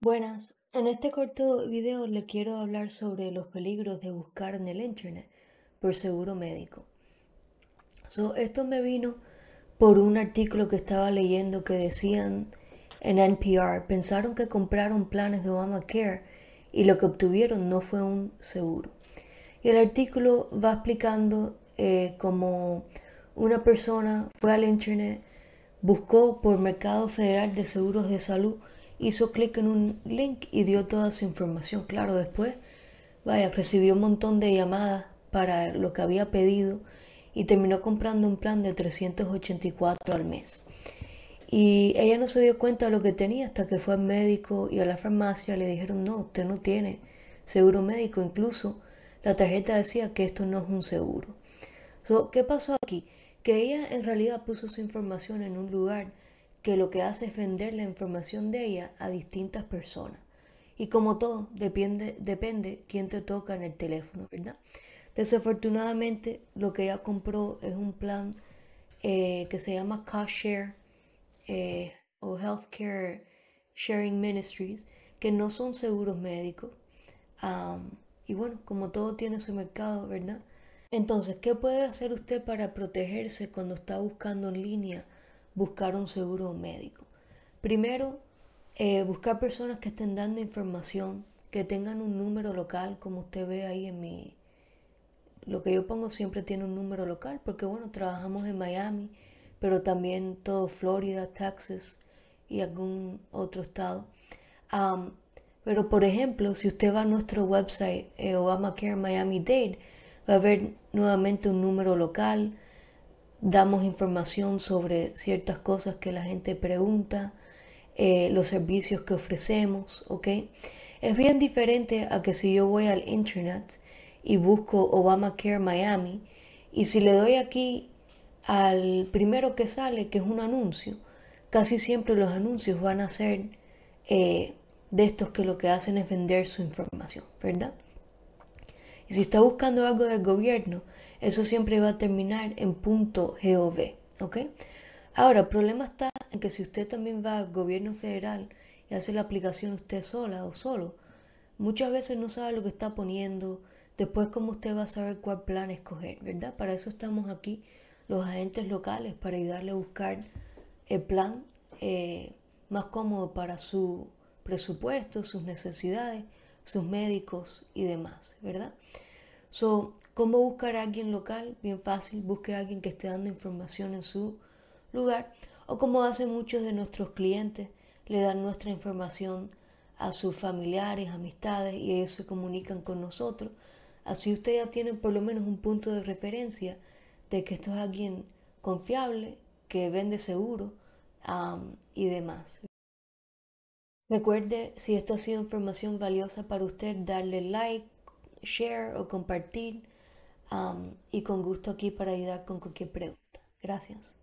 Buenas, en este corto video le quiero hablar sobre los peligros de buscar en el internet por seguro médico. esto me vino por un artículo que estaba leyendo que decían en NPR, pensaron que compraron planes de Obamacare y lo que obtuvieron no fue un seguro. Y el artículo va explicando eh, cómo una persona fue al internet, buscó por Mercado Federal de Seguros de Salud hizo clic en un link y dio toda su información. Claro, después, vaya, recibió un montón de llamadas para lo que había pedido y terminó comprando un plan de 384 al mes. Y ella no se dio cuenta de lo que tenía hasta que fue al médico y a la farmacia le dijeron, no, usted no tiene seguro médico. Incluso la tarjeta decía que esto no es un seguro. ¿Qué pasó aquí? Que ella en realidad puso su información en un lugar que lo que hace es vender la información de ella a distintas personas. Y como todo, depende, depende quién te toca en el teléfono, ¿verdad? Desafortunadamente, lo que ella compró es un plan eh, que se llama Cost Share eh, o Healthcare Sharing Ministries, que no son seguros médicos. y bueno, como todo tiene su mercado, ¿verdad? Entonces, ¿qué puede hacer usted para protegerse cuando está buscando en línea buscar un seguro médico. Primero, eh, buscar personas que estén dando información, que tengan un número local, como usted ve ahí en mi... Lo que yo pongo siempre tiene un número local, porque bueno, trabajamos en Miami, pero también todo Florida, Texas y algún otro estado. pero por ejemplo, si usted va a nuestro website, obama eh, Obamacare Miami Dade, va a ver nuevamente un número local, damos información sobre ciertas cosas que la gente pregunta, eh, los servicios que ofrecemos, ¿ok? Es bien diferente a que si yo voy al internet y busco Obamacare Miami y si le doy aquí al primero que sale, que es un anuncio, casi siempre los anuncios van a ser eh, de estos que lo que hacen es vender su información, ¿verdad? Y si está buscando algo del gobierno, eso siempre va a terminar en punto .gov, ¿ok? Ahora, el problema está en que si usted también va al gobierno federal y hace la aplicación usted sola o solo, muchas veces no sabe lo que está poniendo, después cómo usted va a saber cuál plan escoger, ¿verdad? Para eso estamos aquí los agentes locales, para ayudarle a buscar el plan eh, más cómodo para su presupuesto, sus necesidades sus médicos y demás, ¿verdad? So, ¿Cómo buscar a alguien local? Bien fácil, busque a alguien que esté dando información en su lugar o como hacen muchos de nuestros clientes, le dan nuestra información a sus familiares, amistades y ellos se comunican con nosotros. Así ustedes ya tiene por lo menos un punto de referencia de que esto es alguien confiable, que vende seguro y demás. Recuerde, si esto ha sido información valiosa para usted, darle like, share o compartir. Um, y con gusto aquí para ayudar con cualquier pregunta. Gracias.